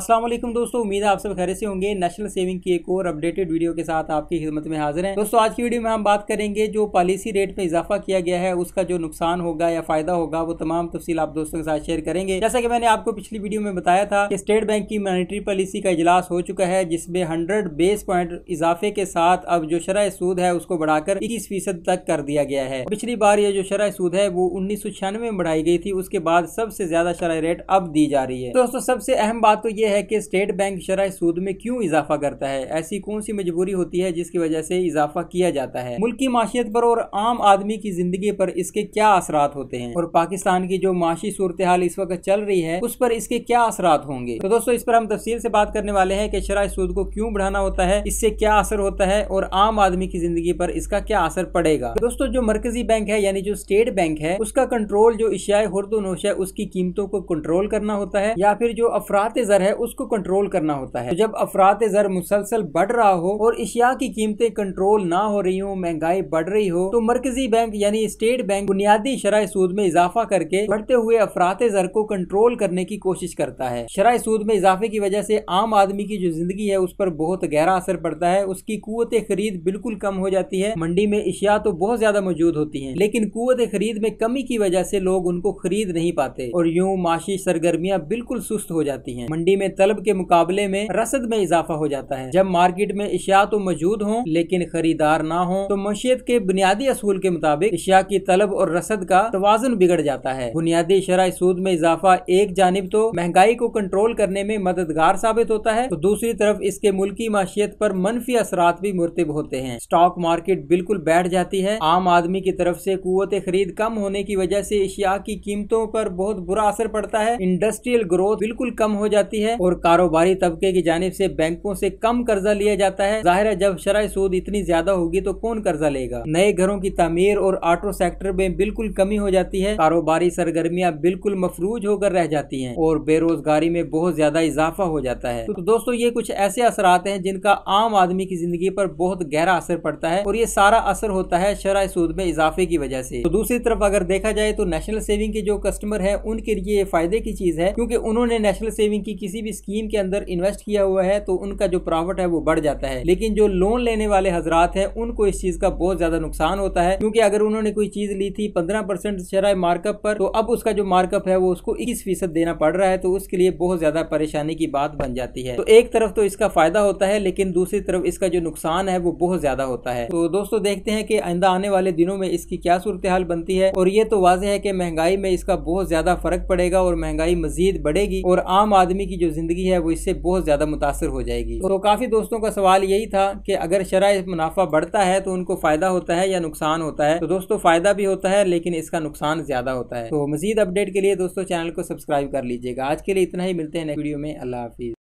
असलम दोस्तों उम्मीद है आप सब खरे से होंगे नेशनल सेविंग की एक और अपडेटेड वीडियो के साथ आपकी खिदमत में हाजिर हैं दोस्तों आज की वीडियो में हम बात करेंगे जो पॉलिसी रेट में इजाफा किया गया है उसका जो नुकसान होगा या फायदा होगा वो तमाम तफसील आप दोस्तों के साथ शेयर करेंगे जैसा कि मैंने आपको पिछली वीडियो में बताया था कि स्टेट बैंक की मॉनिटरी पॉलिसी का इजलास हो चुका है जिसमें हंड्रेड बेस पॉइंट इजाफे के साथ अब जो शरा सूद है उसको बढ़ाकर इक्कीस फीसद तक कर दिया गया है पिछली बार ये जो शरा सूद है वो उन्नीस में बढ़ाई गई थी उसके बाद सबसे ज्यादा शरह रेट अब दी जा रही है दोस्तों सबसे अहम बात तो ये ये है कि स्टेट बैंक शराय सूद में क्यों इजाफा करता है ऐसी कौन सी मजबूरी होती है जिसकी वजह से इजाफा किया जाता है मुल्क की माशियत पर और आम आदमी की जिंदगी पर इसके क्या असरा होते हैं और पाकिस्तान की जो माशी सूरत हाल इस वक्त चल रही है उस पर इसके क्या असरा होंगे तो दोस्तों इस पर हम तफसील से बात करने वाले हैं कि शराय सूद को क्यों बढ़ाना होता है इससे क्या असर होता है और आम आदमी की जिंदगी पर इसका क्या असर पड़ेगा तो दोस्तों जो मरकजी बैंक है यानी जो स्टेट बैंक है उसका कंट्रोल जो एशियाई हर्दोनोश है उसकी कीमतों को कंट्रोल करना होता है या फिर जो अफरात जर है है उसको कंट्रोल करना होता है तो जब अफरात जर मुसलसल बढ़ रहा हो और अशिया की कीमतें कंट्रोल ना हो रही हो महंगाई बढ़ रही हो तो मरकजी बैंक यानी स्टेट बैंक बुनियादी शराय सूद में इजाफा करके बढ़ते हुए अफरात जर को कंट्रोल करने की कोशिश करता है शराय सूद में इजाफे की वजह से आम आदमी की जो जिंदगी है उस पर बहुत गहरा असर पड़ता है उसकी कुत खरीद बिल्कुल कम हो जाती है मंडी में अशिया तो बहुत ज्यादा मौजूद होती है लेकिन कुत खरीद में कमी की वजह से लोग उनको खरीद नहीं पाते और यूं माशी सरगर्मियां बिल्कुल सुस्त हो जाती है मंडी में में तलब के मुकाबले में रसद में इजाफा हो जाता है जब मार्केट में अशिया तो मौजूद हों लेकिन खरीदार ना हो तो मशीयत के बुनियादी असूल के मुताबिक अशिया की तलब और रसद का तोजन बिगड़ जाता है बुनियादी शराय सूद में इजाफा एक जानब तो महंगाई को कंट्रोल करने में मददगार साबित होता है तो दूसरी तरफ इसके मुल्की माशियत पर मनफी असरा भी मुरतब होते हैं स्टॉक मार्केट बिल्कुल बैठ जाती है आम आदमी की तरफ से कुत खरीद कम होने की वजह से अशिया की कीमतों पर बहुत बुरा असर पड़ता है इंडस्ट्रियल ग्रोथ बिल्कुल कम हो जाती है है और कारोबारी तबके की जानब ऐसी बैंकों ऐसी कम कर्जा लिया जाता है जाहिर है जब शराय सूद इतनी ज्यादा होगी तो कौन कर्जा लेगा नए घरों की तमीर और ऑटो सेक्टर में बिल्कुल कमी हो जाती है कारोबारी सरगर्मियाँ बिल्कुल मफरूज होकर रह जाती है और बेरोजगारी में बहुत ज्यादा इजाफा हो जाता है तो दोस्तों ये कुछ ऐसे असरात हैं जिनका आम आदमी की जिंदगी पर बहुत गहरा असर पड़ता है और ये सारा असर होता है शराय सूद में इजाफे की वजह से तो दूसरी तरफ अगर देखा जाए तो नेशनल सेविंग के जो कस्टमर है उनके लिए फायदे की चीज है क्योंकि उन्होंने नेशनल सेविंग की किसी किसी भी स्कीम के अंदर इन्वेस्ट किया हुआ है तो उनका जो प्रॉफिट है वो बढ़ जाता है लेकिन जो लोन लेने वाले हजरात हैं उनको इस चीज का बहुत ज्यादा नुकसान होता है क्योंकि अगर उन्होंने कोई चीज ली थी पंद्रह परसेंट शराय मार्कअप पर तो अब उसका जो मार्कअप है वो उसको इक्कीस फीसद देना पड़ रहा है तो उसके लिए बहुत ज्यादा परेशानी की बात बन जाती है तो एक तरफ तो इसका फायदा होता है लेकिन दूसरी तरफ इसका जो नुकसान है वो बहुत ज्यादा होता है तो दोस्तों देखते हैं कि आइंदा आने वाले दिनों में इसकी क्या सूरत हाल बनती है और ये तो वाजह है कि महंगाई में इसका बहुत ज्यादा फर्क पड़ेगा और महंगाई मजीद बढ़ेगी और आम आदमी की जो ज़िंदगी है वो इससे बहुत ज़्यादा मुतासर हो जाएगी तो काफ़ी दोस्तों का सवाल यही था कि अगर शरा मुनाफा बढ़ता है तो उनको फ़ायदा होता है या नुकसान होता है तो दोस्तों फ़ायदा भी होता है लेकिन इसका नुकसान ज़्यादा होता है तो मजीद अपडेट के लिए दोस्तों चैनल को सब्सक्राइब कर लीजिएगा आज के लिए इतना ही मिलते हैं नेक्स्ट वीडियो में अल्लाह हाफिज़